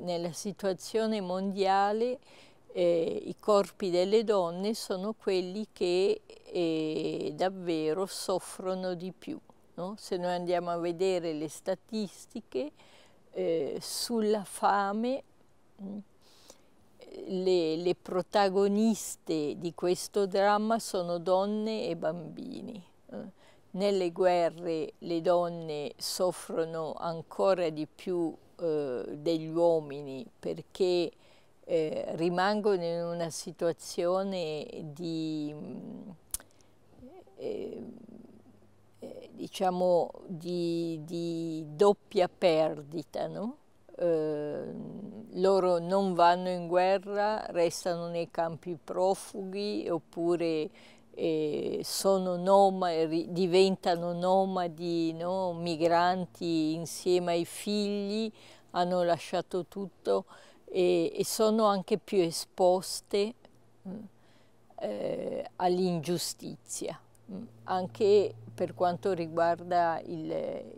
nella situazione mondiale eh, i corpi delle donne sono quelli che eh, davvero soffrono di più. No? Se noi andiamo a vedere le statistiche eh, sulla fame, mm, le, le protagoniste di questo dramma sono donne e bambini. Eh. Nelle guerre le donne soffrono ancora di più eh, degli uomini perché eh, rimangono in una situazione di, mm, eh, eh, diciamo di, di doppia perdita. No? Eh, loro non vanno in guerra, restano nei campi profughi oppure eh, sono nomadi, diventano nomadi, no? migranti insieme ai figli, hanno lasciato tutto e, e sono anche più esposte mm, eh, all'ingiustizia, mm, anche per quanto riguarda il,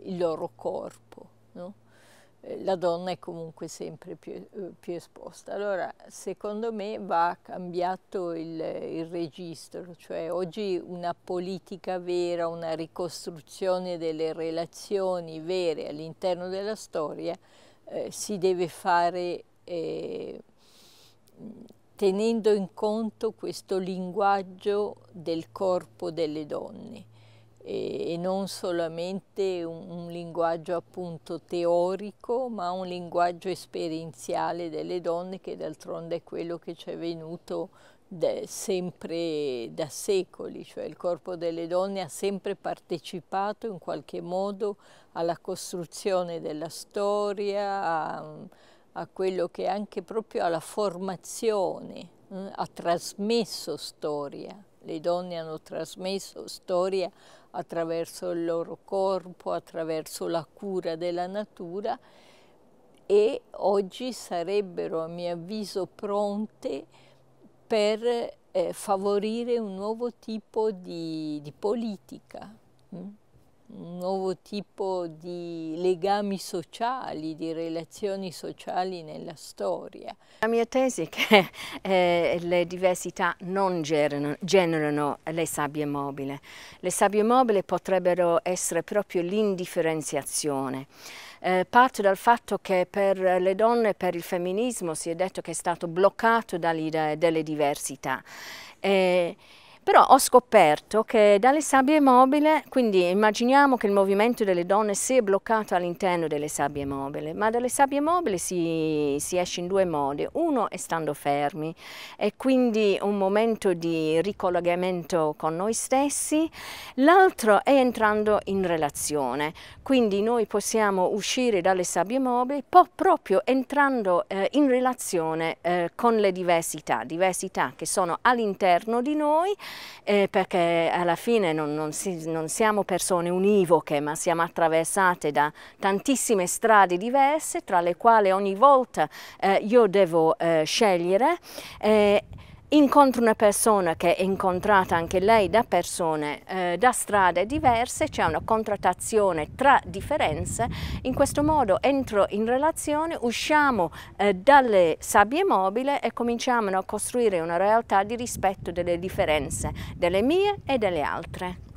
il loro corpo. No? Eh, la donna è comunque sempre più, eh, più, esposta. Allora, secondo me va cambiato il, il registro, cioè oggi una politica vera, una ricostruzione delle relazioni vere all'interno della storia eh, si deve fare eh, tenendo in conto questo linguaggio del corpo delle donne e, e non solamente un, un linguaggio appunto teorico ma un linguaggio esperienziale delle donne che d'altronde è quello che ci è venuto da, sempre da secoli, cioè il corpo delle donne ha sempre partecipato in qualche modo alla costruzione della storia, a, a quello che anche proprio alla formazione, eh, ha trasmesso storia. Le donne hanno trasmesso storia attraverso il loro corpo, attraverso la cura della natura e oggi sarebbero a mio avviso pronte per eh, favorire un nuovo tipo di, di politica. Mm? un nuovo tipo di legami sociali, di relazioni sociali nella storia. La mia tesi è che eh, le diversità non generano, generano le sabbie mobili. Le sabbie mobili potrebbero essere proprio l'indifferenziazione. Eh, parte dal fatto che per le donne, e per il femminismo, si è detto che è stato bloccato dall'idea delle diversità. Eh, però ho scoperto che dalle sabbie mobili, quindi immaginiamo che il movimento delle donne sia bloccato all'interno delle sabbie mobili, ma dalle sabbie mobili si, si, esce in due modi. Uno è stando fermi, è quindi un momento di ricollegamento con noi stessi, l'altro è entrando in relazione, quindi noi possiamo uscire dalle sabbie mobili proprio entrando eh, in relazione eh, con le diversità, diversità che sono all'interno di noi eh, perché alla fine non, non, si, non, siamo persone univoche, ma siamo attraversate da tantissime strade diverse, tra le quali ogni volta eh, io devo eh, scegliere. Eh, incontro una persona che è incontrata anche lei da persone eh, da strade diverse, c'è una contrattazione tra differenze, in questo modo entro in relazione, usciamo eh, dalle sabbie mobili e cominciamo a costruire una realtà di rispetto delle differenze delle mie e delle altre.